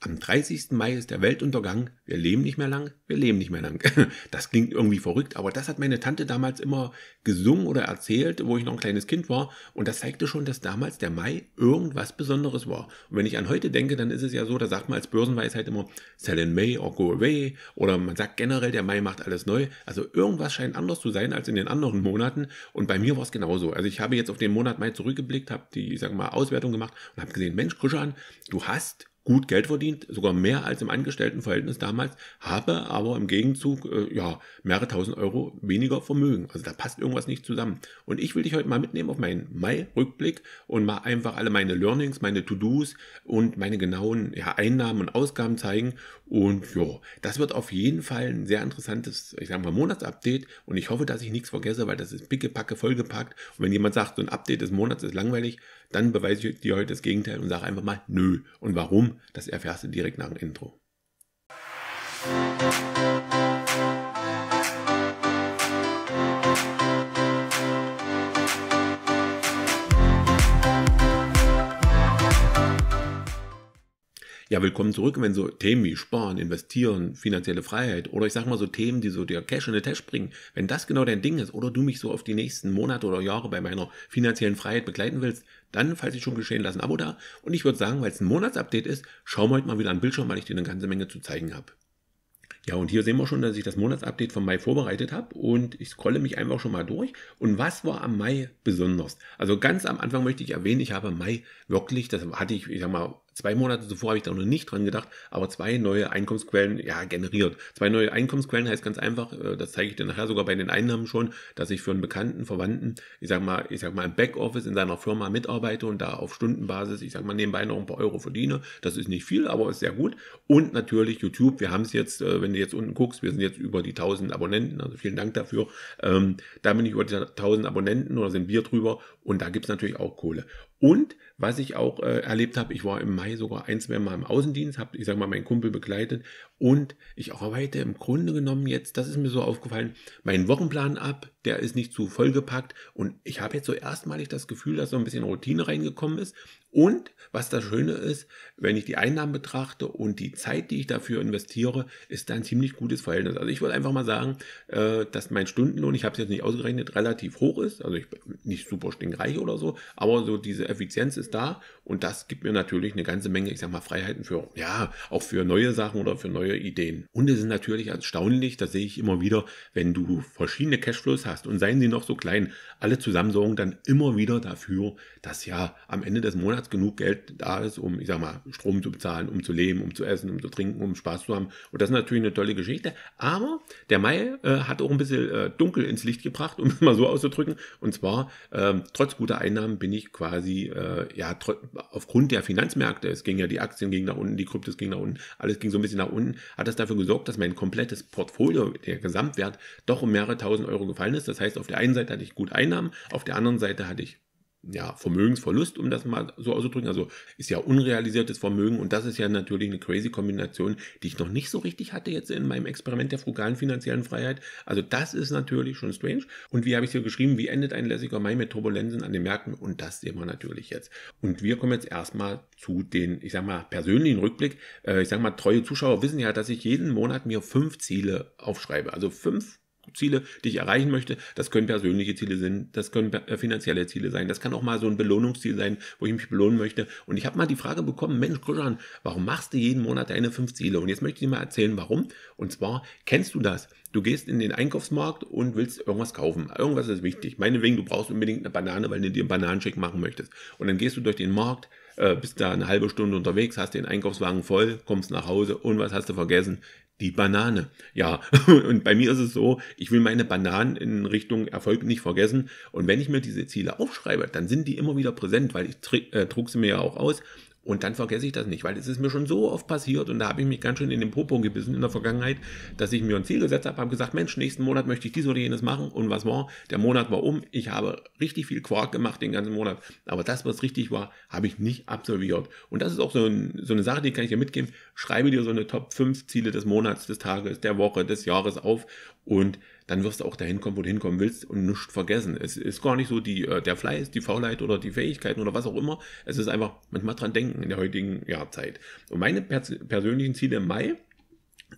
Am 30. Mai ist der Weltuntergang. Wir leben nicht mehr lang. Wir leben nicht mehr lang. Das klingt irgendwie verrückt, aber das hat meine Tante damals immer gesungen oder erzählt, wo ich noch ein kleines Kind war. Und das zeigte schon, dass damals der Mai irgendwas Besonderes war. Und wenn ich an heute denke, dann ist es ja so, da sagt man als Börsenweisheit immer Sell in May or Go Away. Oder man sagt generell, der Mai macht alles neu. Also irgendwas scheint anders zu sein als in den anderen Monaten. Und bei mir war es genauso. Also ich habe jetzt auf den Monat Mai zurückgeblickt, habe die, ich sag mal, Auswertung gemacht und habe gesehen, Mensch, Kuschan, du hast gut Geld verdient, sogar mehr als im Angestelltenverhältnis damals, habe aber im Gegenzug äh, ja, mehrere tausend Euro weniger Vermögen. Also da passt irgendwas nicht zusammen. Und ich will dich heute mal mitnehmen auf meinen Mai-Rückblick und mal einfach alle meine Learnings, meine To-Dos und meine genauen ja, Einnahmen und Ausgaben zeigen. Und ja, das wird auf jeden Fall ein sehr interessantes, ich sage mal, Monatsupdate. Und ich hoffe, dass ich nichts vergesse, weil das ist pickepacke vollgepackt. Und wenn jemand sagt, so ein Update des Monats ist langweilig, dann beweise ich dir heute das Gegenteil und sage einfach mal nö. Und warum, das erfährst du direkt nach dem Intro. Musik willkommen zurück, wenn so Themen wie Sparen, Investieren, finanzielle Freiheit oder ich sag mal so Themen, die so dir Cash in the Tash bringen, wenn das genau dein Ding ist oder du mich so auf die nächsten Monate oder Jahre bei meiner finanziellen Freiheit begleiten willst, dann, falls ich schon geschehen, lass ein Abo da und ich würde sagen, weil es ein Monatsupdate ist, schauen wir heute halt mal wieder an Bildschirm, weil ich dir eine ganze Menge zu zeigen habe. Ja, und hier sehen wir schon, dass ich das Monatsupdate vom Mai vorbereitet habe und ich scrolle mich einfach schon mal durch. Und was war am Mai besonders? Also ganz am Anfang möchte ich erwähnen, ich habe Mai wirklich, das hatte ich, ich sag mal, Zwei Monate zuvor habe ich da noch nicht dran gedacht, aber zwei neue Einkommensquellen ja, generiert. Zwei neue Einkommensquellen heißt ganz einfach, äh, das zeige ich dir nachher sogar bei den Einnahmen schon, dass ich für einen bekannten Verwandten, ich sag mal, ich sag mal im Backoffice in seiner Firma mitarbeite und da auf Stundenbasis, ich sag mal, nebenbei noch ein paar Euro verdiene. Das ist nicht viel, aber ist sehr gut. Und natürlich YouTube, wir haben es jetzt, äh, wenn du jetzt unten guckst, wir sind jetzt über die 1000 Abonnenten, also vielen Dank dafür. Ähm, da bin ich über die 1000 Abonnenten oder sind wir drüber und da gibt es natürlich auch Kohle. Und was ich auch äh, erlebt habe, ich war im Mai zwei, sogar ein, zwei mal im Außendienst, habe ich sage mal meinen Kumpel begleitet und ich arbeite im Grunde genommen jetzt, das ist mir so aufgefallen, meinen Wochenplan ab, der ist nicht zu vollgepackt. Und ich habe jetzt so erstmalig das Gefühl, dass so ein bisschen Routine reingekommen ist. Und was das Schöne ist, wenn ich die Einnahmen betrachte und die Zeit, die ich dafür investiere, ist da ein ziemlich gutes Verhältnis. Also ich würde einfach mal sagen, äh, dass mein Stundenlohn, ich habe es jetzt nicht ausgerechnet, relativ hoch ist. Also ich bin nicht super stinkreich oder so, aber so diese Effizienz ist da und das gibt mir natürlich eine ganze Menge, ich sag mal, Freiheiten für, ja, auch für neue Sachen oder für neue Ideen. Und es ist natürlich erstaunlich, das sehe ich immer wieder, wenn du verschiedene Cashflows hast, passt. Und seien sie noch so klein, alle zusammen sorgen dann immer wieder dafür, dass ja am Ende des Monats genug Geld da ist, um, ich sag mal, Strom zu bezahlen, um zu leben, um zu essen, um zu trinken, um Spaß zu haben. Und das ist natürlich eine tolle Geschichte. Aber der Mai äh, hat auch ein bisschen äh, dunkel ins Licht gebracht, um es mal so auszudrücken. Und zwar, ähm, trotz guter Einnahmen bin ich quasi, äh, ja, aufgrund der Finanzmärkte, es ging ja die Aktien gingen nach unten, die Kryptos gingen nach unten, alles ging so ein bisschen nach unten, hat das dafür gesorgt, dass mein komplettes Portfolio, der Gesamtwert, doch um mehrere tausend Euro gefallen ist ist. Das heißt, auf der einen Seite hatte ich gut Einnahmen, auf der anderen Seite hatte ich ja, Vermögensverlust, um das mal so auszudrücken. Also ist ja unrealisiertes Vermögen und das ist ja natürlich eine crazy Kombination, die ich noch nicht so richtig hatte jetzt in meinem Experiment der frugalen finanziellen Freiheit. Also das ist natürlich schon strange. Und wie habe ich hier geschrieben, wie endet ein lässiger Mai mit Turbulenzen an den Märkten? Und das sehen wir natürlich jetzt. Und wir kommen jetzt erstmal zu den, ich sag mal, persönlichen Rückblick. Äh, ich sag mal, treue Zuschauer wissen ja, dass ich jeden Monat mir fünf Ziele aufschreibe. Also fünf Ziele, die ich erreichen möchte. Das können persönliche Ziele sein, das können äh, finanzielle Ziele sein, das kann auch mal so ein Belohnungsziel sein, wo ich mich belohnen möchte. Und ich habe mal die Frage bekommen, Mensch, Grosjean, warum machst du jeden Monat deine fünf Ziele? Und jetzt möchte ich dir mal erzählen, warum. Und zwar, kennst du das? Du gehst in den Einkaufsmarkt und willst irgendwas kaufen. Irgendwas ist wichtig. Meinetwegen, du brauchst unbedingt eine Banane, weil du dir einen Bananenshake machen möchtest. Und dann gehst du durch den Markt, äh, bist da eine halbe Stunde unterwegs, hast den Einkaufswagen voll, kommst nach Hause und was hast du vergessen? die Banane. Ja, und bei mir ist es so, ich will meine Bananen in Richtung Erfolg nicht vergessen. Und wenn ich mir diese Ziele aufschreibe, dann sind die immer wieder präsent, weil ich äh, trug sie mir ja auch aus. Und dann vergesse ich das nicht, weil es ist mir schon so oft passiert und da habe ich mich ganz schön in den Popo gebissen in der Vergangenheit, dass ich mir ein Ziel gesetzt habe, habe gesagt, Mensch, nächsten Monat möchte ich dies oder jenes machen und was war? Der Monat war um, ich habe richtig viel Quark gemacht den ganzen Monat, aber das, was richtig war, habe ich nicht absolviert. Und das ist auch so, ein, so eine Sache, die kann ich dir mitgeben, schreibe dir so eine Top 5 Ziele des Monats, des Tages, der Woche, des Jahres auf und dann wirst du auch dahin kommen, wo du hinkommen willst und nichts vergessen. Es ist gar nicht so die, äh, der Fleiß, die Faulheit oder die Fähigkeiten oder was auch immer. Es ist einfach manchmal dran denken in der heutigen ja, Zeit. Und meine pers persönlichen Ziele im Mai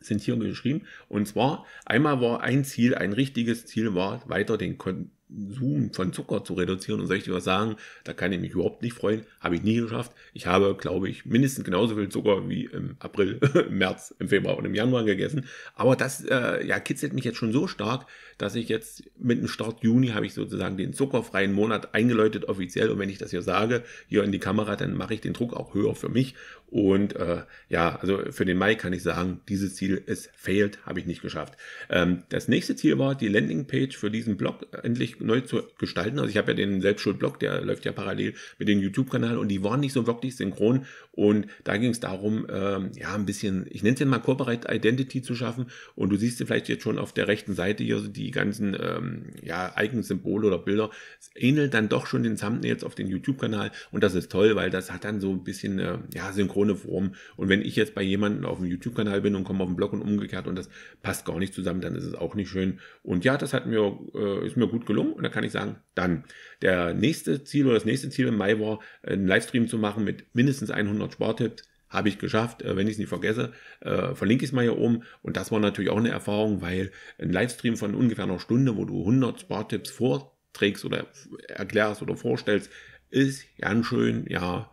sind hier geschrieben. Und zwar einmal war ein Ziel, ein richtiges Ziel war, weiter den Kon Zoom von Zucker zu reduzieren. Und soll ich dir was sagen, da kann ich mich überhaupt nicht freuen. Habe ich nie geschafft. Ich habe, glaube ich, mindestens genauso viel Zucker wie im April, im März, im Februar und im Januar gegessen. Aber das äh, ja, kitzelt mich jetzt schon so stark, dass ich jetzt mit dem Start Juni habe ich sozusagen den zuckerfreien Monat eingeläutet offiziell. Und wenn ich das hier sage, hier in die Kamera, dann mache ich den Druck auch höher für mich. Und äh, ja, also für den Mai kann ich sagen, dieses Ziel ist failed, habe ich nicht geschafft. Ähm, das nächste Ziel war, die Landingpage für diesen Blog endlich neu zu gestalten. Also ich habe ja den Selbstschuldblog, der läuft ja parallel mit dem YouTube-Kanal und die waren nicht so wirklich synchron. Und da ging es darum, ähm, ja, ein bisschen, ich nenne es ja mal Corporate Identity zu schaffen. Und du siehst ja vielleicht jetzt schon auf der rechten Seite hier so die die ganzen ähm, ja, Icon-Symbole oder Bilder ähneln dann doch schon den Thumbnails auf den YouTube-Kanal und das ist toll, weil das hat dann so ein bisschen äh, ja, synchrone Form und wenn ich jetzt bei jemandem auf dem YouTube-Kanal bin und komme auf den Blog und umgekehrt und das passt gar nicht zusammen, dann ist es auch nicht schön und ja, das hat mir, äh, ist mir gut gelungen und da kann ich sagen, dann. Der nächste Ziel oder das nächste Ziel im Mai war, einen Livestream zu machen mit mindestens 100 Spartipps habe ich geschafft, äh, wenn ich es nicht vergesse, äh, verlinke ich es mal hier oben. Und das war natürlich auch eine Erfahrung, weil ein Livestream von ungefähr einer Stunde, wo du 100 Spartipps vorträgst oder erklärst oder vorstellst, ist ganz schön, ja,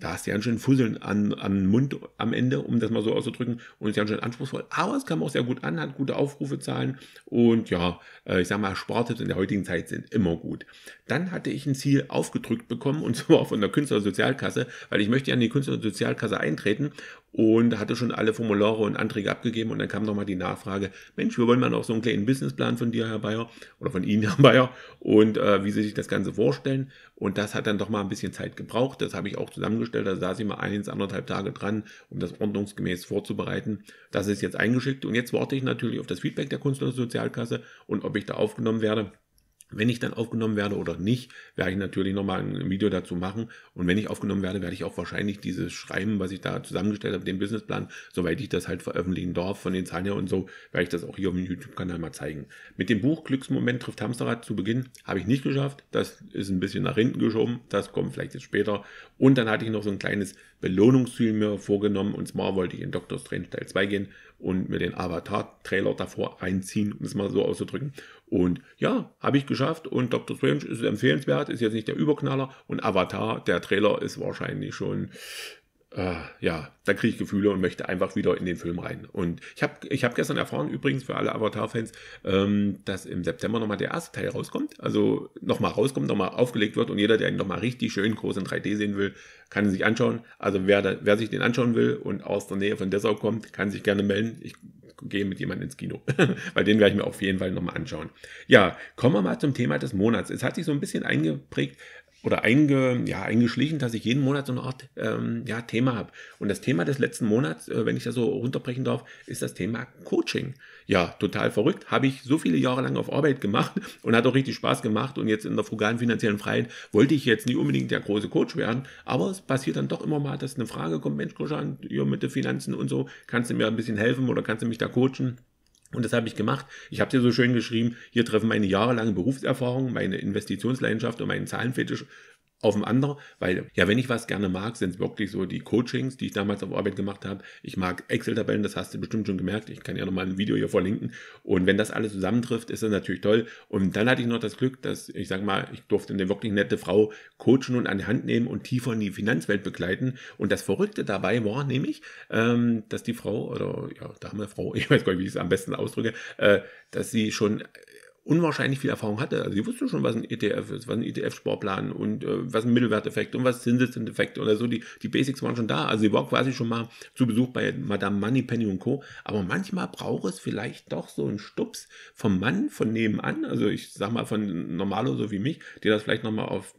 da hast du ja schön Fusseln an, an Mund am Ende, um das mal so auszudrücken, und ist ja schön anspruchsvoll. Aber es kam auch sehr gut an, hat gute Aufrufezahlen und ja, äh, ich sag mal, Sporttipps in der heutigen Zeit sind immer gut. Dann hatte ich ein Ziel aufgedrückt bekommen und zwar von der Künstlersozialkasse, weil ich möchte ja in die Künstlersozialkasse eintreten und hatte schon alle Formulare und Anträge abgegeben und dann kam nochmal die Nachfrage, Mensch, wir wollen mal noch so einen kleinen Businessplan von dir, Herr Bayer, oder von Ihnen, Herr Bayer, und äh, wie Sie sich das Ganze vorstellen. Und das hat dann doch mal ein bisschen Zeit gebraucht. Das habe ich auch zusammengestellt. Da saß ich mal eins, anderthalb Tage dran, um das ordnungsgemäß vorzubereiten. Das ist jetzt eingeschickt und jetzt warte ich natürlich auf das Feedback der Kunst- und Sozialkasse und ob ich da aufgenommen werde. Wenn ich dann aufgenommen werde oder nicht, werde ich natürlich nochmal ein Video dazu machen. Und wenn ich aufgenommen werde, werde ich auch wahrscheinlich dieses Schreiben, was ich da zusammengestellt habe, den Businessplan, soweit ich das halt veröffentlichen darf, von den Zahlen her und so, werde ich das auch hier auf dem YouTube-Kanal mal zeigen. Mit dem Buch Glücksmoment trifft Hamsterrad zu Beginn habe ich nicht geschafft. Das ist ein bisschen nach hinten geschoben. Das kommt vielleicht jetzt später. Und dann hatte ich noch so ein kleines Belohnungsziel mir vorgenommen. Und zwar wollte ich in Doctor Strange Teil 2 gehen und mir den Avatar-Trailer davor reinziehen, um es mal so auszudrücken. Und ja, habe ich geschafft. Und Doctor Strange ist empfehlenswert, ist jetzt nicht der Überknaller. Und Avatar, der Trailer, ist wahrscheinlich schon äh, ja, da kriege ich Gefühle und möchte einfach wieder in den Film rein. Und ich habe ich hab gestern erfahren, übrigens für alle Avatar-Fans, ähm, dass im September nochmal der erste Teil rauskommt. Also nochmal rauskommt, nochmal aufgelegt wird und jeder, der ihn nochmal richtig schön groß in 3D sehen will, kann ihn sich anschauen. Also wer, da, wer sich den anschauen will und aus der Nähe von Dessau kommt, kann sich gerne melden. Ich gehe mit jemandem ins Kino, weil den werde ich mir auf jeden Fall nochmal anschauen. Ja, kommen wir mal zum Thema des Monats. Es hat sich so ein bisschen eingeprägt, oder einge, ja, eingeschlichen, dass ich jeden Monat so eine Art ähm, ja, Thema habe. Und das Thema des letzten Monats, äh, wenn ich das so runterbrechen darf, ist das Thema Coaching. Ja, total verrückt. Habe ich so viele Jahre lang auf Arbeit gemacht und hat auch richtig Spaß gemacht. Und jetzt in der frugalen finanziellen Freiheit wollte ich jetzt nicht unbedingt der große Coach werden. Aber es passiert dann doch immer mal, dass eine Frage kommt, Mensch, Koschan, mit den Finanzen und so, kannst du mir ein bisschen helfen oder kannst du mich da coachen? Und das habe ich gemacht. Ich habe dir so schön geschrieben, hier treffen meine jahrelange Berufserfahrung, meine Investitionsleidenschaft und meinen Zahlenfetisch auf dem anderen, weil ja, wenn ich was gerne mag, sind es wirklich so die Coachings, die ich damals auf Arbeit gemacht habe. Ich mag Excel-Tabellen, das hast du bestimmt schon gemerkt. Ich kann ja nochmal ein Video hier verlinken. Und wenn das alles zusammentrifft, ist das natürlich toll. Und dann hatte ich noch das Glück, dass ich sag mal, ich durfte eine wirklich nette Frau coachen und an die Hand nehmen und tiefer in die Finanzwelt begleiten. Und das Verrückte dabei war nämlich, ähm, dass die Frau oder ja, Dame, Frau, ich weiß gar nicht, wie ich es am besten ausdrücke, äh, dass sie schon unwahrscheinlich viel Erfahrung hatte. Also sie wusste schon, was ein ETF ist, was ein ETF-Sportplan und äh, was ein Mittelwerteffekt und was Zinseszinseffekt oder so. Die, die Basics waren schon da. Also sie war quasi schon mal zu Besuch bei Madame Money, Penny und Co. Aber manchmal braucht es vielleicht doch so einen Stups vom Mann von nebenan, also ich sag mal von Normalo so wie mich, der das vielleicht nochmal auf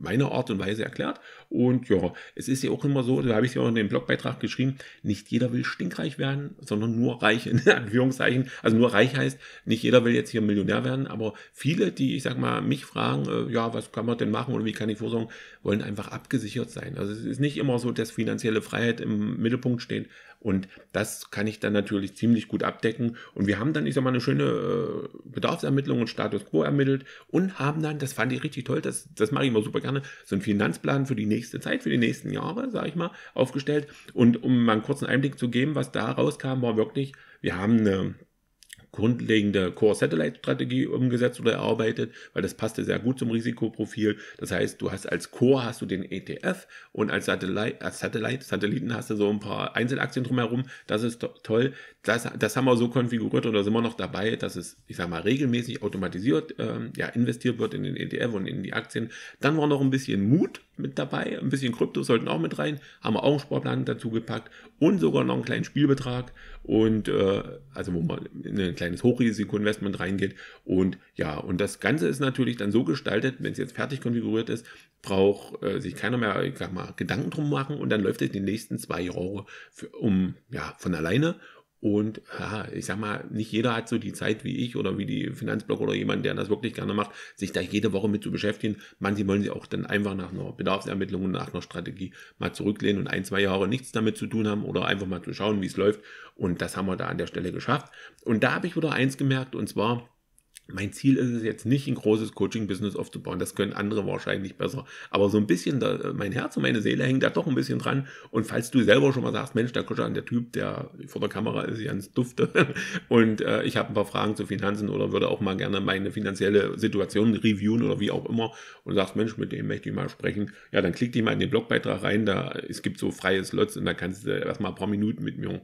meiner Art und Weise erklärt. Und ja, es ist ja auch immer so, da habe ich es ja auch in dem Blogbeitrag geschrieben, nicht jeder will stinkreich werden, sondern nur reich in Anführungszeichen. Also nur reich heißt, nicht jeder will jetzt hier Millionär werden, aber viele, die, ich sag mal, mich fragen, äh, ja, was kann man denn machen oder wie kann ich vorsorgen, wollen einfach abgesichert sein. Also es ist nicht immer so, dass finanzielle Freiheit im Mittelpunkt steht und das kann ich dann natürlich ziemlich gut abdecken. Und wir haben dann, ich sag mal, eine schöne äh, Bedarfsermittlung und Status Quo ermittelt und haben dann, das fand ich richtig toll, das, das mache ich immer super gerne, so einen Finanzplan für die nächste Zeit, für die nächsten Jahre, sage ich mal, aufgestellt. Und um mal einen kurzen Einblick zu geben, was da rauskam, war wirklich, wir haben eine grundlegende Core-Satellite-Strategie umgesetzt oder erarbeitet, weil das passte sehr gut zum Risikoprofil. Das heißt, du hast als Core hast du den ETF und als Satellite, als Satellite Satelliten hast du so ein paar Einzelaktien drumherum. Das ist toll das, das haben wir so konfiguriert oder sind wir noch dabei, dass es, ich sag mal, regelmäßig automatisiert ähm, ja, investiert wird in den ETF und in die Aktien. Dann war noch ein bisschen Mut mit dabei, ein bisschen Krypto sollten auch mit rein, haben wir auch einen Sportplan dazu gepackt und sogar noch einen kleinen Spielbetrag und äh, also wo man in ein kleines Hochrisikoinvestment reingeht. Und ja, und das Ganze ist natürlich dann so gestaltet, wenn es jetzt fertig konfiguriert ist, braucht äh, sich keiner mehr ich sag mal, Gedanken drum machen und dann läuft es die nächsten zwei Jahre für, um, ja, von alleine. Und ja, ich sag mal, nicht jeder hat so die Zeit wie ich oder wie die Finanzblogger oder jemand, der das wirklich gerne macht, sich da jede Woche mit zu beschäftigen. Manche wollen sich auch dann einfach nach einer Bedarfsermittlung und nach einer Strategie mal zurücklehnen und ein, zwei Jahre nichts damit zu tun haben oder einfach mal zu schauen, wie es läuft. Und das haben wir da an der Stelle geschafft. Und da habe ich wieder eins gemerkt und zwar, mein Ziel ist es jetzt nicht, ein großes Coaching-Business aufzubauen. Das können andere wahrscheinlich besser. Aber so ein bisschen, da, äh, mein Herz und meine Seele hängen da doch ein bisschen dran. Und falls du selber schon mal sagst, Mensch, der Kuschan, der Typ, der vor der Kamera ist, ganz dufte. Und äh, ich habe ein paar Fragen zu Finanzen oder würde auch mal gerne meine finanzielle Situation reviewen oder wie auch immer. Und sagst, Mensch, mit dem möchte ich mal sprechen. Ja, dann klick dich mal in den Blogbeitrag rein. Da, es gibt so freie Slots und da kannst du erstmal ein paar Minuten mit mir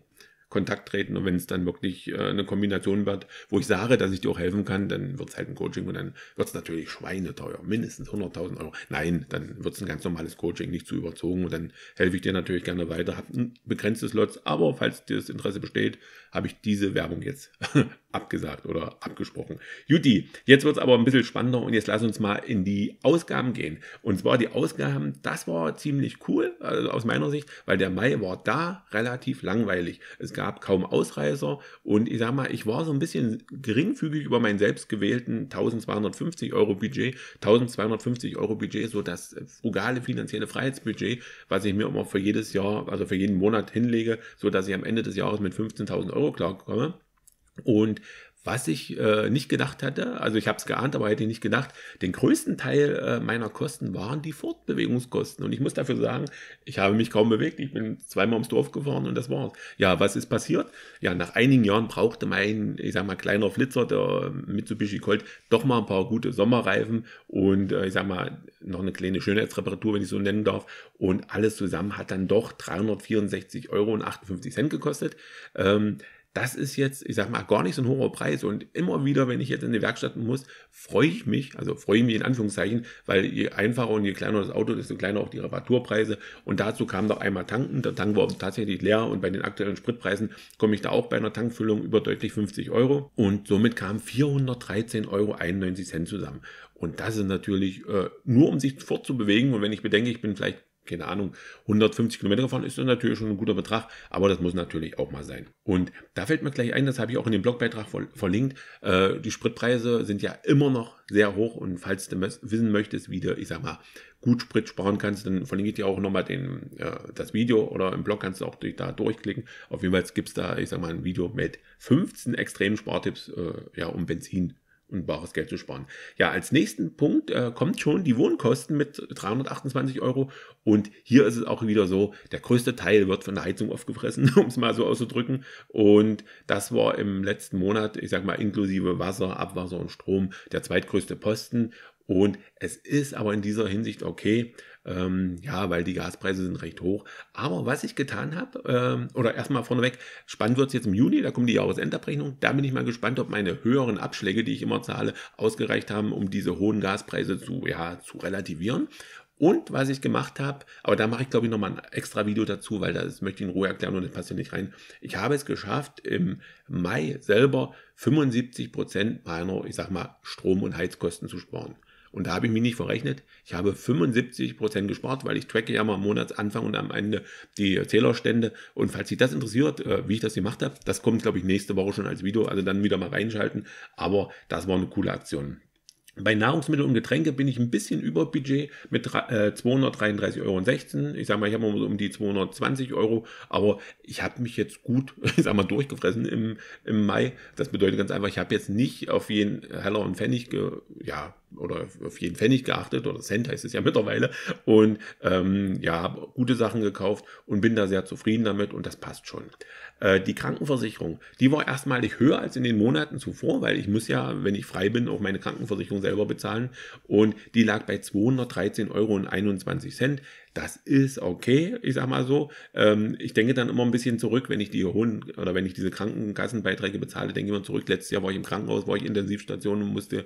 Kontakt treten und wenn es dann wirklich äh, eine Kombination wird, wo ich sage, dass ich dir auch helfen kann, dann wird es halt ein Coaching und dann wird es natürlich schweineteuer, mindestens 100.000 Euro. Nein, dann wird es ein ganz normales Coaching, nicht zu überzogen und dann helfe ich dir natürlich gerne weiter, habe ein begrenztes Lot, aber falls dir das Interesse besteht, habe ich diese Werbung jetzt abgesagt oder abgesprochen. Juti, jetzt wird es aber ein bisschen spannender und jetzt lass uns mal in die Ausgaben gehen. Und zwar die Ausgaben, das war ziemlich cool, also aus meiner Sicht, weil der Mai war da relativ langweilig. Es gab kaum Ausreißer und ich sage mal, ich war so ein bisschen geringfügig über meinen selbst gewählten 1250 Euro Budget, 1250 Euro Budget, so das frugale finanzielle Freiheitsbudget, was ich mir immer für jedes Jahr, also für jeden Monat hinlege, sodass ich am Ende des Jahres mit 15.000 Euro Euro klar gekommen. Und was ich äh, nicht gedacht hatte, also ich habe es geahnt, aber hätte ich nicht gedacht, den größten Teil äh, meiner Kosten waren die Fortbewegungskosten. Und ich muss dafür sagen, ich habe mich kaum bewegt. Ich bin zweimal ums Dorf gefahren und das war's. Ja, was ist passiert? Ja, nach einigen Jahren brauchte mein, ich sag mal, kleiner Flitzer, der Mitsubishi Colt, doch mal ein paar gute Sommerreifen und äh, ich sag mal, noch eine kleine Schönheitsreparatur, wenn ich so nennen darf. Und alles zusammen hat dann doch 364,58 Euro gekostet. Ähm, das ist jetzt, ich sag mal, gar nicht so ein hoher Preis. Und immer wieder, wenn ich jetzt in die Werkstatt muss, freue ich mich, also freue ich mich in Anführungszeichen, weil je einfacher und je kleiner das Auto, desto kleiner auch die Reparaturpreise. Und dazu kam noch einmal tanken. Der Tank war tatsächlich leer und bei den aktuellen Spritpreisen komme ich da auch bei einer Tankfüllung über deutlich 50 Euro. Und somit kamen 413,91 Euro zusammen. Und das ist natürlich äh, nur, um sich fortzubewegen. Und wenn ich bedenke, ich bin vielleicht keine Ahnung, 150 Kilometer gefahren ist, das natürlich schon ein guter Betrag, aber das muss natürlich auch mal sein. Und da fällt mir gleich ein, das habe ich auch in dem Blogbeitrag verlinkt, äh, die Spritpreise sind ja immer noch sehr hoch und falls du wissen möchtest, wie du, ich sag mal, gut Sprit sparen kannst, dann verlinke ich dir auch nochmal äh, das Video oder im Blog kannst du auch durch, da durchklicken. Auf jeden Fall gibt es da, ich sag mal, ein Video mit 15 extremen Spartipps, äh, ja, um Benzin und bares Geld zu sparen. Ja, als nächsten Punkt äh, kommt schon die Wohnkosten mit 328 Euro. Und hier ist es auch wieder so, der größte Teil wird von der Heizung aufgefressen, um es mal so auszudrücken. Und das war im letzten Monat, ich sag mal, inklusive Wasser, Abwasser und Strom, der zweitgrößte Posten. Und es ist aber in dieser Hinsicht okay, ähm, ja, weil die Gaspreise sind recht hoch. Aber was ich getan habe, ähm, oder erstmal vorneweg, spannend wird es jetzt im Juni, da kommt die Jahresendabrechnung. Da bin ich mal gespannt, ob meine höheren Abschläge, die ich immer zahle, ausgereicht haben, um diese hohen Gaspreise zu, ja, zu relativieren. Und was ich gemacht habe, aber da mache ich glaube ich nochmal ein extra Video dazu, weil das möchte ich in Ruhe erklären und das passt ja nicht rein. Ich habe es geschafft, im Mai selber 75% Prozent meiner, ich sag mal, Strom- und Heizkosten zu sparen. Und da habe ich mich nicht verrechnet. Ich habe 75% gespart, weil ich tracke ja mal am Monatsanfang und am Ende die Zählerstände. Und falls sich das interessiert, äh, wie ich das gemacht habe, das kommt, glaube ich, nächste Woche schon als Video. Also dann wieder mal reinschalten. Aber das war eine coole Aktion. Bei Nahrungsmittel und Getränke bin ich ein bisschen über Budget mit 233,16 äh, Euro. Ich sage mal, ich habe mal um die 220 Euro, aber ich habe mich jetzt gut, ich sag mal, durchgefressen im, im Mai. Das bedeutet ganz einfach, ich habe jetzt nicht auf jeden Heller und Pfennig, ge, ja, oder auf jeden Pfennig geachtet, oder Cent heißt es ja mittlerweile, und ähm, ja, habe gute Sachen gekauft und bin da sehr zufrieden damit und das passt schon. Äh, die Krankenversicherung, die war erstmalig höher als in den Monaten zuvor, weil ich muss ja, wenn ich frei bin, auch meine Krankenversicherung selber bezahlen. Und die lag bei 213,21 Euro. Das ist okay, ich sag mal so. Ähm, ich denke dann immer ein bisschen zurück, wenn ich die hohen oder wenn ich diese Krankenkassenbeiträge bezahle, denke ich immer zurück. Letztes Jahr war ich im Krankenhaus, war ich Intensivstation und musste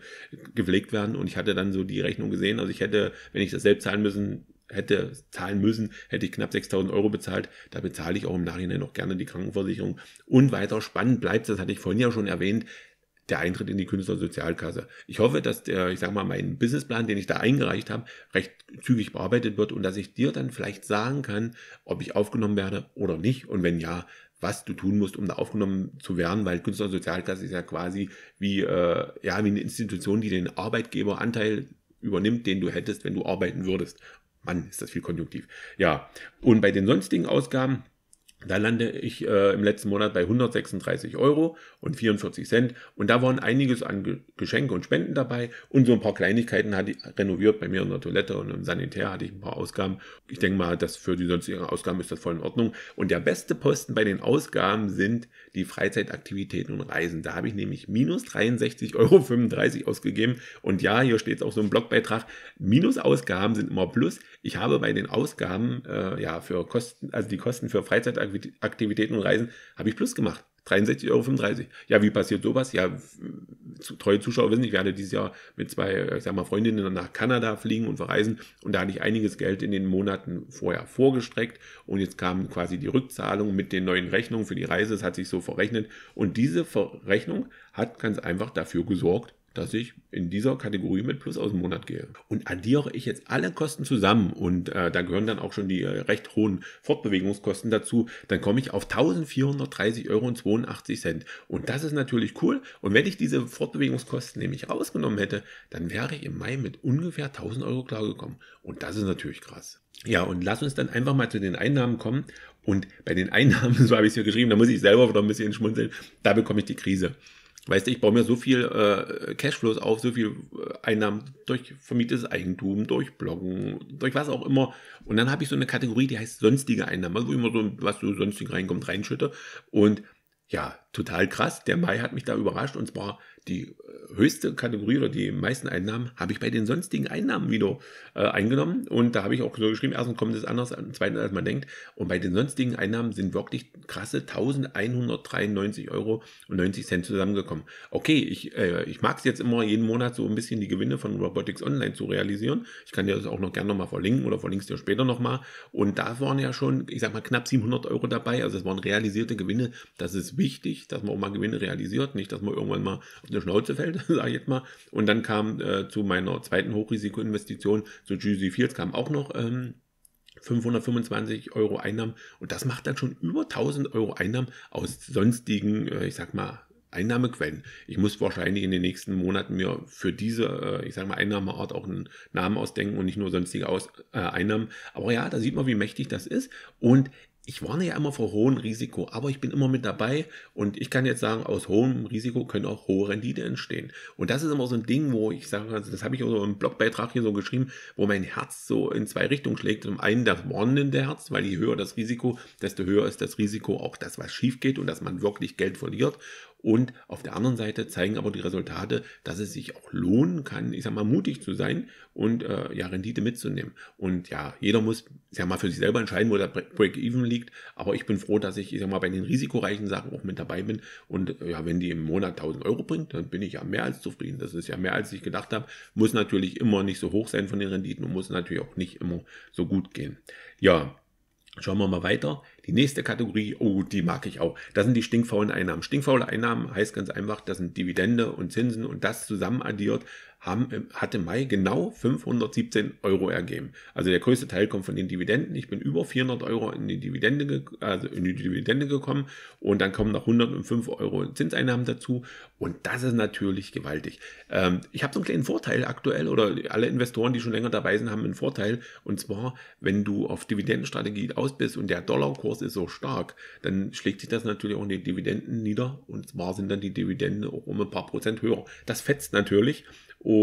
gepflegt werden und ich hatte dann so die Rechnung gesehen. Also ich hätte, wenn ich das selbst zahlen müssen, hätte zahlen müssen, hätte ich knapp 6000 Euro bezahlt. Da bezahle ich auch im Nachhinein noch gerne die Krankenversicherung. Und weiter spannend bleibt, das hatte ich vorhin ja schon erwähnt, der Eintritt in die Künstlersozialkasse. Ich hoffe, dass der, ich sag mal, mein Businessplan, den ich da eingereicht habe, recht zügig bearbeitet wird und dass ich dir dann vielleicht sagen kann, ob ich aufgenommen werde oder nicht. Und wenn ja, was du tun musst, um da aufgenommen zu werden, weil Künstlersozialkasse ist ja quasi wie, äh, ja, wie eine Institution, die den Arbeitgeberanteil übernimmt, den du hättest, wenn du arbeiten würdest. Mann, ist das viel Konjunktiv. Ja, und bei den sonstigen Ausgaben da lande ich äh, im letzten Monat bei 136 Euro und 44 Cent. Und da waren einiges an Ge Geschenke und Spenden dabei. Und so ein paar Kleinigkeiten hatte ich renoviert bei mir in der Toilette und im Sanitär hatte ich ein paar Ausgaben. Ich denke mal, dass für die sonstigen Ausgaben ist das voll in Ordnung. Und der beste Posten bei den Ausgaben sind die Freizeitaktivitäten und Reisen. Da habe ich nämlich minus 63,35 Euro ausgegeben. Und ja, hier steht es auch so im Blogbeitrag. Minusausgaben sind immer Plus. Ich habe bei den Ausgaben, äh, ja, für Kosten, also die Kosten für Freizeitaktivitäten Aktivitäten und Reisen, habe ich Plus gemacht. 63,35 Euro. Ja, wie passiert sowas? Ja, treue Zuschauer wissen, ich werde dieses Jahr mit zwei, ich sag mal, Freundinnen nach Kanada fliegen und verreisen. Und da hatte ich einiges Geld in den Monaten vorher vorgestreckt. Und jetzt kam quasi die Rückzahlung mit den neuen Rechnungen für die Reise. Es hat sich so verrechnet. Und diese Verrechnung hat ganz einfach dafür gesorgt, dass ich in dieser Kategorie mit Plus aus dem Monat gehe. Und addiere ich jetzt alle Kosten zusammen und äh, da gehören dann auch schon die äh, recht hohen Fortbewegungskosten dazu, dann komme ich auf 1430,82 Euro. Und das ist natürlich cool. Und wenn ich diese Fortbewegungskosten nämlich rausgenommen hätte, dann wäre ich im Mai mit ungefähr 1000 Euro klargekommen. Und das ist natürlich krass. Ja, und lass uns dann einfach mal zu den Einnahmen kommen. Und bei den Einnahmen, so habe ich es hier geschrieben, da muss ich selber wieder ein bisschen schmunzeln, da bekomme ich die Krise. Weißt du, ich baue mir so viel äh, Cashflows auf, so viel äh, Einnahmen durch vermietetes Eigentum, durch Bloggen, durch was auch immer. Und dann habe ich so eine Kategorie, die heißt sonstige Einnahmen, also wo immer so was so sonstig reinkommt, reinschütte. Und ja, total krass. Der Mai hat mich da überrascht und zwar die höchste Kategorie oder die meisten Einnahmen habe ich bei den sonstigen Einnahmen wieder äh, eingenommen. Und da habe ich auch so geschrieben, erstens kommt es anders, zweitens als man denkt. Und bei den sonstigen Einnahmen sind wirklich krasse 1193,90 Euro zusammengekommen. Okay, ich, äh, ich mag es jetzt immer jeden Monat so ein bisschen die Gewinne von Robotics Online zu realisieren. Ich kann dir das auch noch gerne nochmal verlinken oder verlinkst dir später nochmal. Und da waren ja schon, ich sag mal, knapp 700 Euro dabei. Also es waren realisierte Gewinne. Das ist wichtig, dass man auch mal Gewinne realisiert. Nicht, dass man irgendwann mal auf eine Schnauze fällt, sage ich jetzt mal. Und dann kam äh, zu meiner zweiten Hochrisikoinvestition, zu GC Fields kam auch noch ähm, 525 Euro Einnahmen. Und das macht dann schon über 1000 Euro Einnahmen aus sonstigen, äh, ich sag mal, Einnahmequellen. Ich muss wahrscheinlich in den nächsten Monaten mir für diese, äh, ich sage mal, Einnahmeart auch einen Namen ausdenken und nicht nur sonstige Aus äh, Einnahmen. Aber ja, da sieht man, wie mächtig das ist. Und ich warne ja immer vor hohem Risiko, aber ich bin immer mit dabei und ich kann jetzt sagen, aus hohem Risiko können auch hohe Rendite entstehen. Und das ist immer so ein Ding, wo ich sage, also das habe ich auch so im Blogbeitrag hier so geschrieben, wo mein Herz so in zwei Richtungen schlägt. Zum einen das warnende Herz, weil je höher das Risiko, desto höher ist das Risiko auch, dass was schief geht und dass man wirklich Geld verliert. Und auf der anderen Seite zeigen aber die Resultate, dass es sich auch lohnen kann, ich sag mal, mutig zu sein und äh, ja, Rendite mitzunehmen. Und ja, jeder muss, ich sag mal, für sich selber entscheiden, wo der Break-Even liegt. Aber ich bin froh, dass ich, ich sag mal, bei den risikoreichen Sachen auch mit dabei bin. Und äh, ja, wenn die im Monat 1000 Euro bringt, dann bin ich ja mehr als zufrieden. Das ist ja mehr, als ich gedacht habe. Muss natürlich immer nicht so hoch sein von den Renditen und muss natürlich auch nicht immer so gut gehen. Ja, schauen wir mal weiter. Die nächste Kategorie, oh, die mag ich auch. Das sind die stinkfaulen Einnahmen. Stinkfaule Einnahmen heißt ganz einfach, das sind Dividende und Zinsen und das zusammen addiert haben, äh, hat im Mai genau 517 Euro ergeben. Also der größte Teil kommt von den Dividenden. Ich bin über 400 Euro in die Dividende, also in die Dividende gekommen und dann kommen noch 105 Euro Zinseinnahmen dazu und das ist natürlich gewaltig. Ähm, ich habe so einen kleinen Vorteil aktuell oder alle Investoren, die schon länger dabei sind, haben einen Vorteil und zwar, wenn du auf Dividendenstrategie aus bist und der Dollarkurs ist so stark, dann schlägt sich das natürlich auch in die Dividenden nieder und zwar sind dann die Dividenden auch um ein paar Prozent höher. Das fetzt natürlich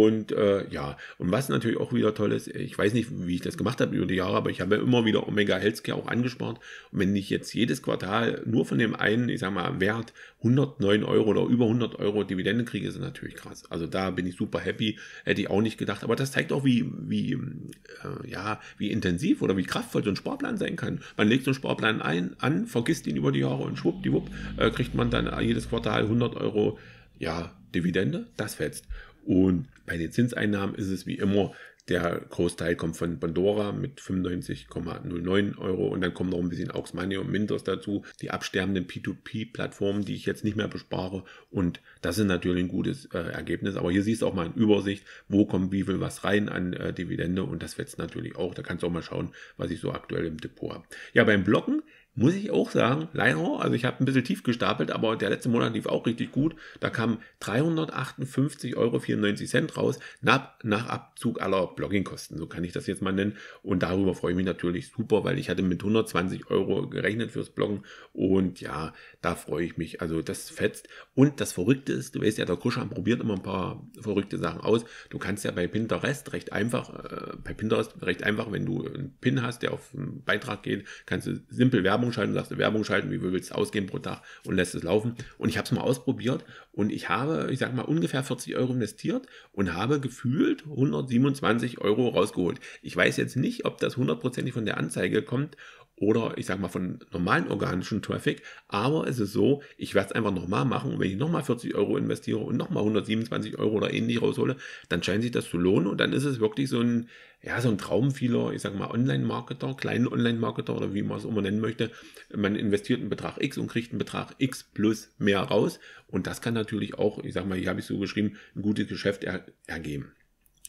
und äh, ja, und was natürlich auch wieder toll ist, ich weiß nicht, wie ich das gemacht habe über die Jahre, aber ich habe ja immer wieder Omega Healthcare auch angespart. Und wenn ich jetzt jedes Quartal nur von dem einen, ich sage mal, Wert 109 Euro oder über 100 Euro Dividende kriege, ist das natürlich krass. Also da bin ich super happy, hätte ich auch nicht gedacht. Aber das zeigt auch, wie, wie, äh, ja, wie intensiv oder wie kraftvoll so ein Sparplan sein kann. Man legt so einen Sparplan ein, an, vergisst ihn über die Jahre und schwuppdiwupp äh, kriegt man dann jedes Quartal 100 Euro ja, Dividende. Das fetzt. Und bei den Zinseinnahmen ist es wie immer, der Großteil kommt von Pandora mit 95,09 Euro und dann kommen noch ein bisschen Aux Money und Minters dazu, die absterbenden P2P-Plattformen, die ich jetzt nicht mehr bespare und das ist natürlich ein gutes äh, Ergebnis, aber hier siehst du auch mal in Übersicht, wo kommt wie viel was rein an äh, Dividende und das wird natürlich auch, da kannst du auch mal schauen, was ich so aktuell im Depot habe. Ja, beim Blocken muss ich auch sagen, leider, also ich habe ein bisschen tief gestapelt, aber der letzte Monat lief auch richtig gut. Da kamen 358,94 Euro raus, nach, nach Abzug aller Bloggingkosten, so kann ich das jetzt mal nennen. Und darüber freue ich mich natürlich super, weil ich hatte mit 120 Euro gerechnet fürs Bloggen. Und ja, da freue ich mich. Also das fetzt. Und das Verrückte ist, du weißt ja, der Kuscham probiert immer ein paar verrückte Sachen aus. Du kannst ja bei Pinterest recht einfach, äh, bei Pinterest recht einfach, wenn du einen Pin hast, der auf einen Beitrag geht, kannst du simpel werben Werbung schalten, sagst du Werbung schalten, wie willst du ausgehen pro Tag und lässt es laufen. Und ich habe es mal ausprobiert und ich habe, ich sage mal, ungefähr 40 Euro investiert und habe gefühlt 127 Euro rausgeholt. Ich weiß jetzt nicht, ob das hundertprozentig von der Anzeige kommt oder ich sage mal von normalen organischen Traffic. Aber es ist so, ich werde es einfach nochmal machen und wenn ich nochmal 40 Euro investiere und nochmal 127 Euro oder ähnlich raushole, dann scheint sich das zu lohnen und dann ist es wirklich so ein, ja, so ein Traum vieler, ich sage mal, Online-Marketer, kleinen Online-Marketer oder wie man es immer nennen möchte. Man investiert einen Betrag X und kriegt einen Betrag X plus mehr raus und das kann natürlich auch, ich sage mal, hier habe ich so geschrieben, ein gutes Geschäft er ergeben.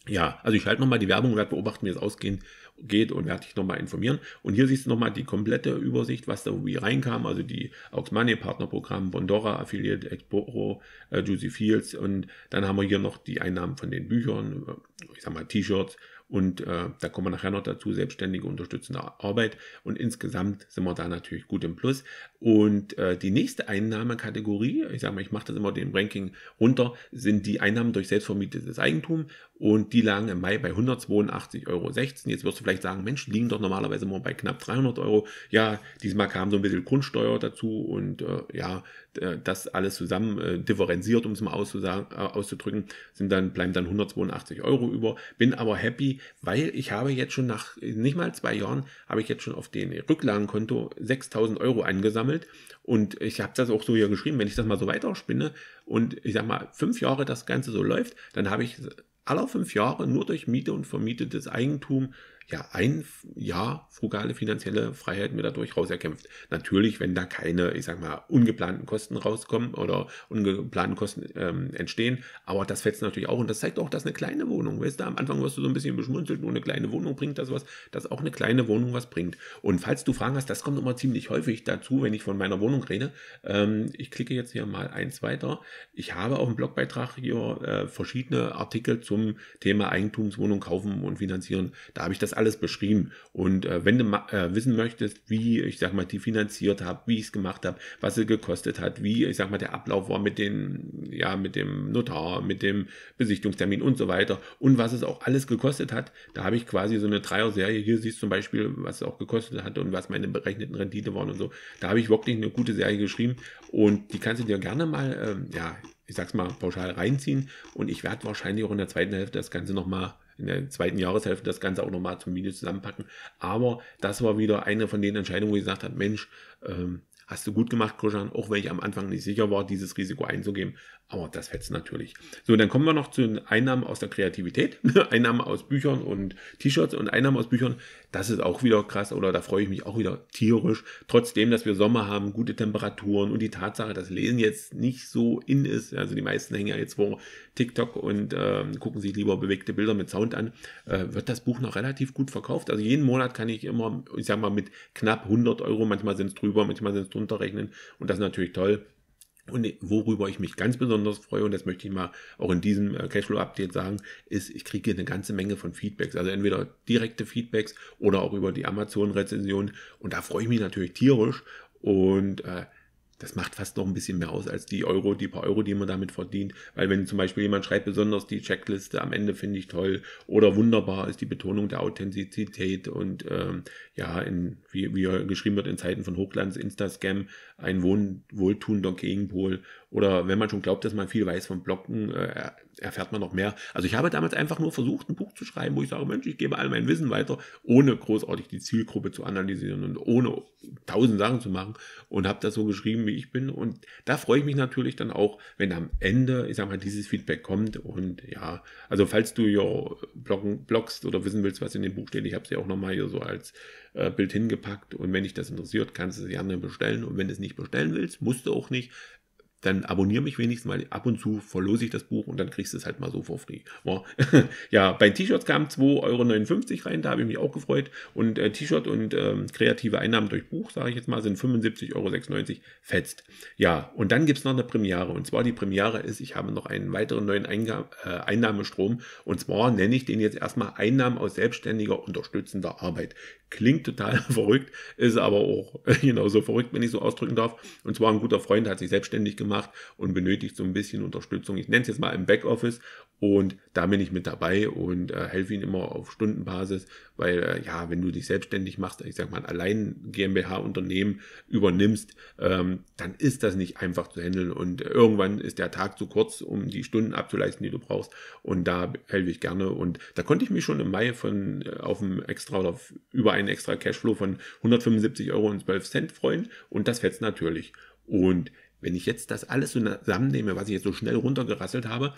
Ja, also ich halte nochmal die Werbung werde beobachten, wie es ausgehen geht und werde dich nochmal informieren. Und hier siehst du nochmal die komplette Übersicht, was da wie reinkam, also die Aux Money Partnerprogramm, Bondora Affiliate, Exporo, äh, Juicy Fields und dann haben wir hier noch die Einnahmen von den Büchern, äh, ich sag mal T-Shirts, und äh, da kommen wir nachher noch dazu, selbstständige unterstützende Arbeit. Und insgesamt sind wir da natürlich gut im Plus. Und äh, die nächste Einnahmekategorie, ich sage mal, ich mache das immer dem Ranking runter, sind die Einnahmen durch selbstvermietetes Eigentum. Und die lagen im Mai bei 182,16 Euro. Jetzt wirst du vielleicht sagen, Mensch, liegen doch normalerweise immer bei knapp 300 Euro. Ja, diesmal kam so ein bisschen Grundsteuer dazu und äh, ja, äh, das alles zusammen äh, differenziert, um es mal auszusagen, äh, auszudrücken, sind dann, bleiben dann 182 Euro über. Bin aber happy, weil ich habe jetzt schon nach nicht mal zwei Jahren, habe ich jetzt schon auf den Rücklagenkonto 6000 Euro angesammelt. Und ich habe das auch so hier geschrieben, wenn ich das mal so weiter spinne und ich sag mal, fünf Jahre das Ganze so läuft, dann habe ich aller fünf Jahre nur durch Miete und vermietetes Eigentum ja ein Jahr frugale finanzielle Freiheit mir dadurch rauserkämpft. Natürlich, wenn da keine, ich sag mal, ungeplanten Kosten rauskommen oder ungeplanten Kosten ähm, entstehen, aber das fällt natürlich auch und das zeigt auch, dass eine kleine Wohnung, weißt du, am Anfang wirst du so ein bisschen beschmunzelt, nur eine kleine Wohnung bringt das was, dass auch eine kleine Wohnung was bringt. Und falls du Fragen hast, das kommt immer ziemlich häufig dazu, wenn ich von meiner Wohnung rede. Ähm, ich klicke jetzt hier mal eins weiter. Ich habe auf dem Blogbeitrag hier äh, verschiedene Artikel zum Thema Eigentumswohnung kaufen und finanzieren. Da habe ich das alles beschrieben. Und äh, wenn du äh, wissen möchtest, wie ich sag mal, die finanziert habe, wie ich es gemacht habe, was es gekostet hat, wie ich sag mal, der Ablauf war mit den, ja, mit dem Notar, mit dem Besichtigungstermin und so weiter und was es auch alles gekostet hat, da habe ich quasi so eine Dreier-Serie. Hier siehst du zum Beispiel, was es auch gekostet hat und was meine berechneten Rendite waren und so. Da habe ich wirklich eine gute Serie geschrieben und die kannst du dir gerne mal, ähm, ja, ich sag's mal, pauschal reinziehen. Und ich werde wahrscheinlich auch in der zweiten Hälfte das Ganze nochmal in der zweiten Jahreshälfte das Ganze auch nochmal zum Video zusammenpacken. Aber das war wieder eine von den Entscheidungen, wo ich gesagt habe, Mensch, ähm, hast du gut gemacht, Christian, auch wenn ich am Anfang nicht sicher war, dieses Risiko einzugeben. Aber oh, das fetzt natürlich. So, dann kommen wir noch zu den Einnahmen aus der Kreativität. Einnahmen aus Büchern und T-Shirts und Einnahmen aus Büchern. Das ist auch wieder krass oder da freue ich mich auch wieder tierisch. Trotzdem, dass wir Sommer haben, gute Temperaturen und die Tatsache, dass Lesen jetzt nicht so in ist. Also die meisten hängen ja jetzt vor TikTok und äh, gucken sich lieber bewegte Bilder mit Sound an. Äh, wird das Buch noch relativ gut verkauft? Also jeden Monat kann ich immer, ich sag mal, mit knapp 100 Euro, manchmal sind es drüber, manchmal sind es drunter rechnen. Und das ist natürlich toll und worüber ich mich ganz besonders freue, und das möchte ich mal auch in diesem äh, Cashflow-Update sagen, ist, ich kriege eine ganze Menge von Feedbacks. Also entweder direkte Feedbacks oder auch über die Amazon-Rezension. Und da freue ich mich natürlich tierisch. Und äh, das macht fast noch ein bisschen mehr aus als die Euro, die paar Euro, die man damit verdient. Weil wenn zum Beispiel jemand schreibt, besonders die Checkliste am Ende finde ich toll oder wunderbar ist die Betonung der Authentizität und ähm, ja, in, wie, wie geschrieben wird in Zeiten von Hochglanz, Insta-Scam, ein Wohn wohltuender Gegenpol. Oder wenn man schon glaubt, dass man viel weiß von Blocken, äh, erfährt man noch mehr. Also ich habe damals einfach nur versucht, ein Buch zu schreiben, wo ich sage, Mensch, ich gebe all mein Wissen weiter, ohne großartig die Zielgruppe zu analysieren und ohne tausend Sachen zu machen und habe das so geschrieben, wie ich bin. Und da freue ich mich natürlich dann auch, wenn am Ende, ich sage mal, dieses Feedback kommt. Und ja, also falls du ja blogst oder wissen willst, was in dem Buch steht, ich habe es ja auch nochmal hier so als äh, Bild hingepackt. Und wenn dich das interessiert, kannst du es gerne bestellen. Und wenn du es nicht bestellen willst, musst du auch nicht dann abonniere mich wenigstens mal. Ab und zu verlose ich das Buch und dann kriegst du es halt mal so for free. Wow. ja, bei T-Shirts kamen 2,59 Euro rein, da habe ich mich auch gefreut. Und äh, T-Shirt und ähm, kreative Einnahmen durch Buch, sage ich jetzt mal, sind 75,96 Euro. Fetzt. Ja, und dann gibt es noch eine Premiere. Und zwar die Premiere ist, ich habe noch einen weiteren neuen Einga äh, Einnahmestrom. Und zwar nenne ich den jetzt erstmal Einnahmen aus selbstständiger, unterstützender Arbeit. Klingt total verrückt, ist aber auch äh, genauso verrückt, wenn ich so ausdrücken darf. Und zwar ein guter Freund hat sich selbstständig gemacht macht und benötigt so ein bisschen Unterstützung. Ich nenne es jetzt mal im Backoffice und da bin ich mit dabei und äh, helfe ihnen immer auf Stundenbasis, weil äh, ja, wenn du dich selbstständig machst, ich sage mal, allein GmbH-Unternehmen übernimmst, ähm, dann ist das nicht einfach zu handeln und irgendwann ist der Tag zu kurz, um die Stunden abzuleisten, die du brauchst und da helfe ich gerne und da konnte ich mich schon im Mai von äh, auf einem extra oder über einen extra Cashflow von 175 Euro und 12 Cent freuen und das fetzt natürlich. Und wenn ich jetzt das alles zusammennehme, was ich jetzt so schnell runtergerasselt habe,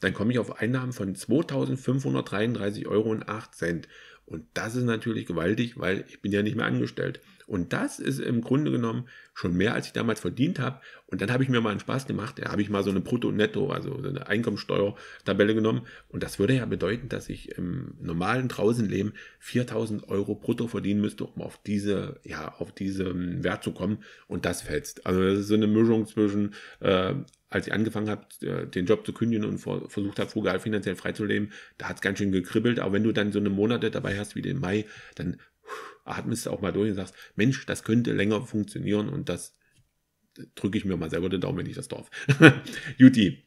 dann komme ich auf Einnahmen von 2.533,08 Euro. Und das ist natürlich gewaltig, weil ich bin ja nicht mehr angestellt. Und das ist im Grunde genommen schon mehr, als ich damals verdient habe. Und dann habe ich mir mal einen Spaß gemacht. Da habe ich mal so eine Brutto- Netto, also so eine Einkommensteuer-Tabelle genommen. Und das würde ja bedeuten, dass ich im normalen Draußenleben 4000 Euro brutto verdienen müsste, um auf diese, ja, auf diesen Wert zu kommen. Und das fällt. Also das ist so eine Mischung zwischen, äh, als ich angefangen habe, äh, den Job zu kündigen und versucht habe, frugal finanziell freizuleben, da hat es ganz schön gekribbelt. Aber wenn du dann so eine Monate dabei hast wie den Mai, dann atmest auch mal durch und sagst, Mensch, das könnte länger funktionieren und das äh, drücke ich mir mal selber den Daumen, wenn ich das darf. Juti.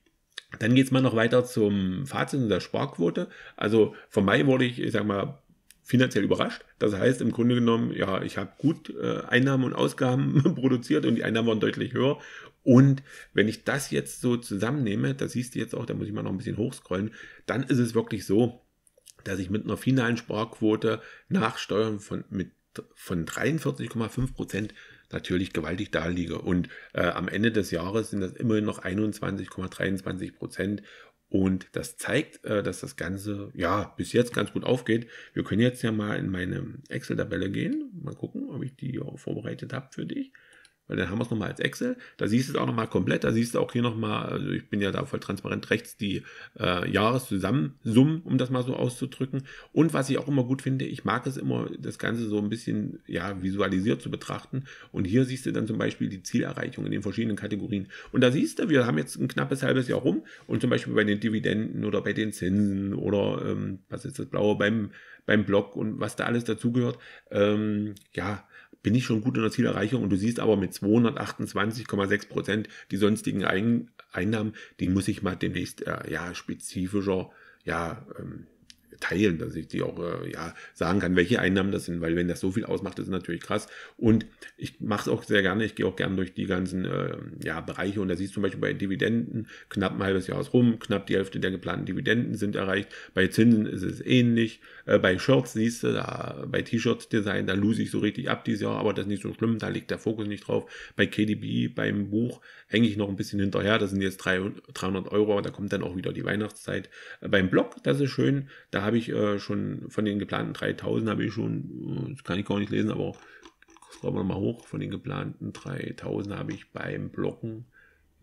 Dann geht es mal noch weiter zum Fazit der Sparquote. Also von Mai wurde ich, ich sag mal, finanziell überrascht. Das heißt im Grunde genommen, ja, ich habe gut äh, Einnahmen und Ausgaben produziert und die Einnahmen waren deutlich höher. Und wenn ich das jetzt so zusammennehme, das siehst du jetzt auch, da muss ich mal noch ein bisschen hochscrollen, dann ist es wirklich so, dass ich mit einer finalen Sparquote nach Steuern von, mit, von 43,5 Prozent natürlich gewaltig daliege. Und äh, am Ende des Jahres sind das immerhin noch 21,23 Prozent. Und das zeigt, äh, dass das Ganze ja bis jetzt ganz gut aufgeht. Wir können jetzt ja mal in meine Excel-Tabelle gehen. Mal gucken, ob ich die auch vorbereitet habe für dich. Weil dann haben wir es nochmal als Excel. Da siehst du es auch nochmal komplett. Da siehst du auch hier nochmal, also ich bin ja da voll transparent, rechts die äh, Jahreszusammensummen, um das mal so auszudrücken. Und was ich auch immer gut finde, ich mag es immer, das Ganze so ein bisschen ja, visualisiert zu betrachten. Und hier siehst du dann zum Beispiel die Zielerreichung in den verschiedenen Kategorien. Und da siehst du, wir haben jetzt ein knappes halbes Jahr rum. Und zum Beispiel bei den Dividenden oder bei den Zinsen oder ähm, was ist das Blaue beim, beim Block und was da alles dazugehört. Ähm, ja, bin ich schon gut in der Zielerreichung und du siehst aber mit 228,6 Prozent die sonstigen Ein Einnahmen, die muss ich mal demnächst äh, ja spezifischer ja ähm, teilen, dass ich die auch äh, ja, sagen kann, welche Einnahmen das sind, weil wenn das so viel ausmacht, ist natürlich krass. Und ich mache es auch sehr gerne, ich gehe auch gerne durch die ganzen äh, ja, Bereiche und da siehst du zum Beispiel bei Dividenden knapp ein halbes Jahr rum, knapp die Hälfte der geplanten Dividenden sind erreicht. Bei Zinsen ist es ähnlich. Äh, bei Shirts siehst du, da, bei T-Shirts-Design, da lose ich so richtig ab dieses Jahr, aber das ist nicht so schlimm, da liegt der Fokus nicht drauf. Bei KDB, beim Buch, hänge ich noch ein bisschen hinterher, das sind jetzt 300 Euro, aber da kommt dann auch wieder die Weihnachtszeit. Äh, beim Blog, das ist schön, da da habe ich äh, schon von den geplanten 3000 habe ich schon, äh, kann ich gar nicht lesen, aber scrollen wir mal hoch, von den geplanten 3000 habe ich beim Blocken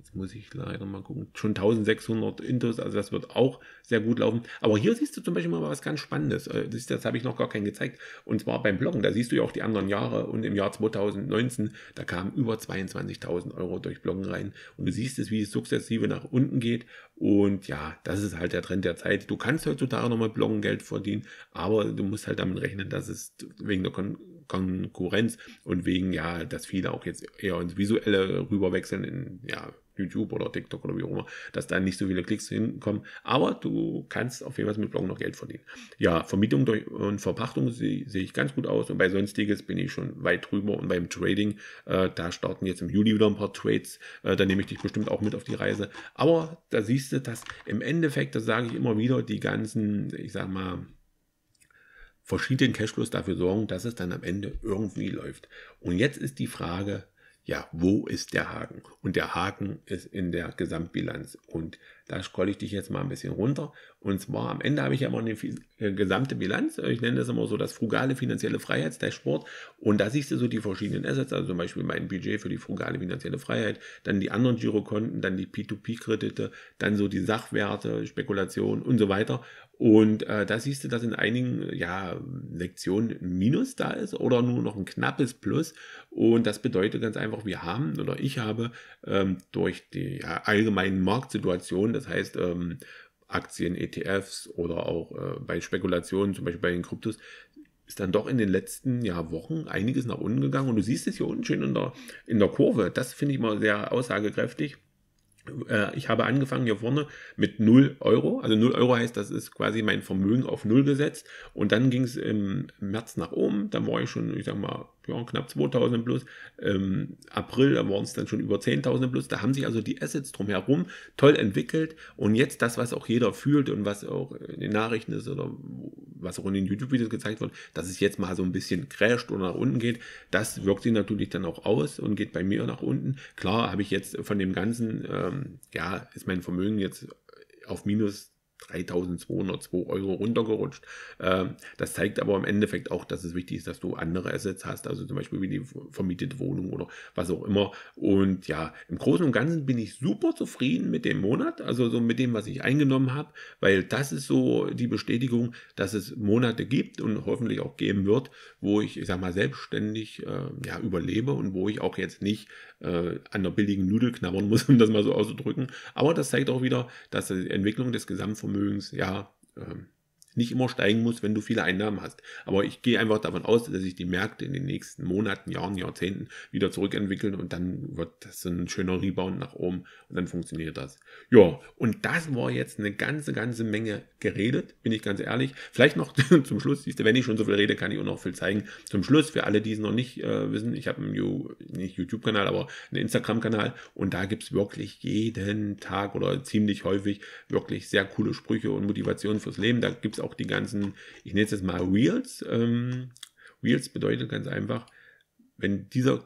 Jetzt muss ich leider mal gucken. Schon 1600 Intos, also das wird auch sehr gut laufen. Aber hier siehst du zum Beispiel mal was ganz Spannendes. Äh, das, das habe ich noch gar keinen gezeigt. Und zwar beim Bloggen. Da siehst du ja auch die anderen Jahre. Und im Jahr 2019, da kamen über 22.000 Euro durch Bloggen rein. Und du siehst es, wie es sukzessive nach unten geht. Und ja, das ist halt der Trend der Zeit. Du kannst heutzutage nochmal Bloggen Geld verdienen. Aber du musst halt damit rechnen, dass es wegen der Kon Konkurrenz und wegen, ja, dass viele auch jetzt eher ins Visuelle rüberwechseln, in, ja, YouTube oder TikTok oder wie auch immer, dass da nicht so viele Klicks hinkommen. Aber du kannst auf jeden Fall mit Bloggen noch Geld verdienen. Ja, Vermietung durch, und Verpachtung sehe seh ich ganz gut aus und bei Sonstiges bin ich schon weit drüber und beim Trading, äh, da starten jetzt im Juli wieder ein paar Trades, äh, da nehme ich dich bestimmt auch mit auf die Reise. Aber da siehst du, dass im Endeffekt, das sage ich immer wieder, die ganzen, ich sag mal, verschiedenen Cashflows dafür sorgen, dass es dann am Ende irgendwie läuft. Und jetzt ist die Frage, ja, wo ist der Haken? Und der Haken ist in der Gesamtbilanz. Und da scrolle ich dich jetzt mal ein bisschen runter. Und zwar am Ende habe ich ja immer eine äh, gesamte Bilanz. Ich nenne das immer so das frugale finanzielle Freiheitsdashboard. Und da siehst du so die verschiedenen Assets, also zum Beispiel mein Budget für die frugale finanzielle Freiheit, dann die anderen Girokonten, dann die P2P-Kredite, dann so die Sachwerte, Spekulation und so weiter. Und äh, da siehst du, dass in einigen ja, Lektionen Minus da ist oder nur noch ein knappes Plus. Und das bedeutet ganz einfach, wir haben oder ich habe ähm, durch die ja, allgemeinen Marktsituation, das heißt, ähm, Aktien, ETFs oder auch äh, bei Spekulationen, zum Beispiel bei den Kryptos, ist dann doch in den letzten ja, Wochen einiges nach unten gegangen. Und du siehst es hier unten schön in der, in der Kurve. Das finde ich mal sehr aussagekräftig. Äh, ich habe angefangen hier vorne mit 0 Euro. Also 0 Euro heißt, das ist quasi mein Vermögen auf 0 gesetzt. Und dann ging es im März nach oben. Dann war ich schon, ich sag mal, ja, knapp 2000 plus. Ähm, April da waren es dann schon über 10.000 plus. Da haben sich also die Assets drumherum toll entwickelt. Und jetzt das, was auch jeder fühlt und was auch in den Nachrichten ist oder was auch in den YouTube-Videos gezeigt wird, dass es jetzt mal so ein bisschen crasht oder nach unten geht, das wirkt sich natürlich dann auch aus und geht bei mir nach unten. Klar habe ich jetzt von dem Ganzen, ähm, ja, ist mein Vermögen jetzt auf minus 3.202 Euro runtergerutscht. Ähm, das zeigt aber im Endeffekt auch, dass es wichtig ist, dass du andere Assets hast, also zum Beispiel wie die vermietete Wohnung oder was auch immer. Und ja, im Großen und Ganzen bin ich super zufrieden mit dem Monat, also so mit dem, was ich eingenommen habe, weil das ist so die Bestätigung, dass es Monate gibt und hoffentlich auch geben wird, wo ich, ich sag mal, selbstständig äh, ja, überlebe und wo ich auch jetzt nicht äh, an der billigen Nudel knabbern muss, um das mal so auszudrücken. Aber das zeigt auch wieder, dass die Entwicklung des Gesamtvermögens Vermögens, ja, ähm, nicht immer steigen muss, wenn du viele Einnahmen hast. Aber ich gehe einfach davon aus, dass sich die Märkte in den nächsten Monaten, Jahren, Jahrzehnten wieder zurückentwickeln und dann wird das so ein schöner Rebound nach oben und dann funktioniert das. Ja, und das war jetzt eine ganze, ganze Menge geredet, bin ich ganz ehrlich. Vielleicht noch zum Schluss, siehst du, wenn ich schon so viel rede, kann ich auch noch viel zeigen. Zum Schluss, für alle, die es noch nicht äh, wissen, ich habe einen you, nicht YouTube-Kanal, aber einen Instagram-Kanal und da gibt es wirklich jeden Tag oder ziemlich häufig wirklich sehr coole Sprüche und Motivation fürs Leben. Da gibt es auch die ganzen, ich nenne es jetzt mal Reels. Ähm, Reels bedeutet ganz einfach, wenn dieser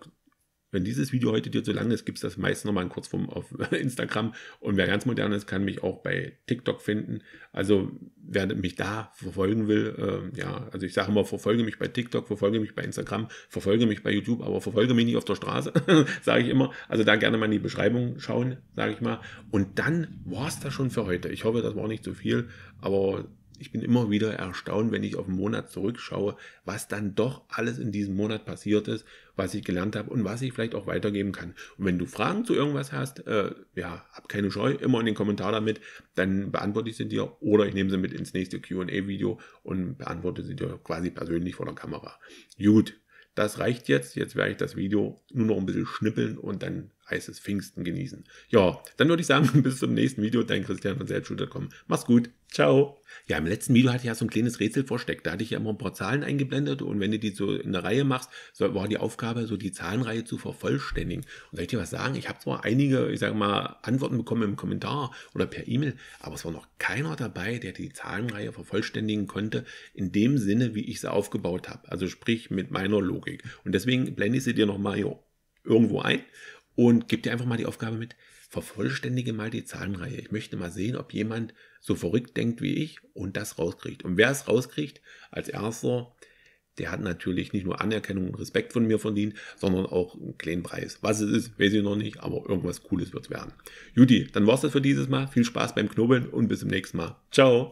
wenn dieses Video heute dir zu lang ist, gibt es das meist nochmal kurz Kurzform auf Instagram. Und wer ganz modern ist, kann mich auch bei TikTok finden. Also wer mich da verfolgen will, äh, ja, also ich sage immer, verfolge mich bei TikTok, verfolge mich bei Instagram, verfolge mich bei YouTube, aber verfolge mich nicht auf der Straße, sage ich immer. Also da gerne mal in die Beschreibung schauen, sage ich mal. Und dann war es das schon für heute. Ich hoffe, das war nicht zu so viel, aber ich bin immer wieder erstaunt, wenn ich auf einen Monat zurückschaue, was dann doch alles in diesem Monat passiert ist, was ich gelernt habe und was ich vielleicht auch weitergeben kann. Und wenn du Fragen zu irgendwas hast, äh, ja, hab keine Scheu, immer in den Kommentar damit, dann beantworte ich sie dir oder ich nehme sie mit ins nächste QA-Video und beantworte sie dir quasi persönlich vor der Kamera. Gut, das reicht jetzt. Jetzt werde ich das Video nur noch ein bisschen schnippeln und dann heißes Pfingsten genießen. Ja, dann würde ich sagen, bis zum nächsten Video, dein Christian von Selbstschule.com. Mach's gut, ciao. Ja, im letzten Video hatte ich ja so ein kleines Rätsel versteckt. Da hatte ich ja immer ein paar Zahlen eingeblendet und wenn du die so in der Reihe machst, so war die Aufgabe, so die Zahlenreihe zu vervollständigen. Und soll ich dir was sagen? Ich habe zwar einige, ich sage mal, Antworten bekommen im Kommentar oder per E-Mail, aber es war noch keiner dabei, der die Zahlenreihe vervollständigen konnte, in dem Sinne, wie ich sie aufgebaut habe. Also sprich mit meiner Logik. Und deswegen blende ich sie dir nochmal hier irgendwo ein und gib dir einfach mal die Aufgabe mit, vervollständige mal die Zahlenreihe. Ich möchte mal sehen, ob jemand so verrückt denkt wie ich und das rauskriegt. Und wer es rauskriegt, als erster, der hat natürlich nicht nur Anerkennung und Respekt von mir verdient, sondern auch einen kleinen Preis. Was es ist, weiß ich noch nicht, aber irgendwas Cooles wird es werden. Judy, dann war es das für dieses Mal. Viel Spaß beim Knobeln und bis zum nächsten Mal. Ciao!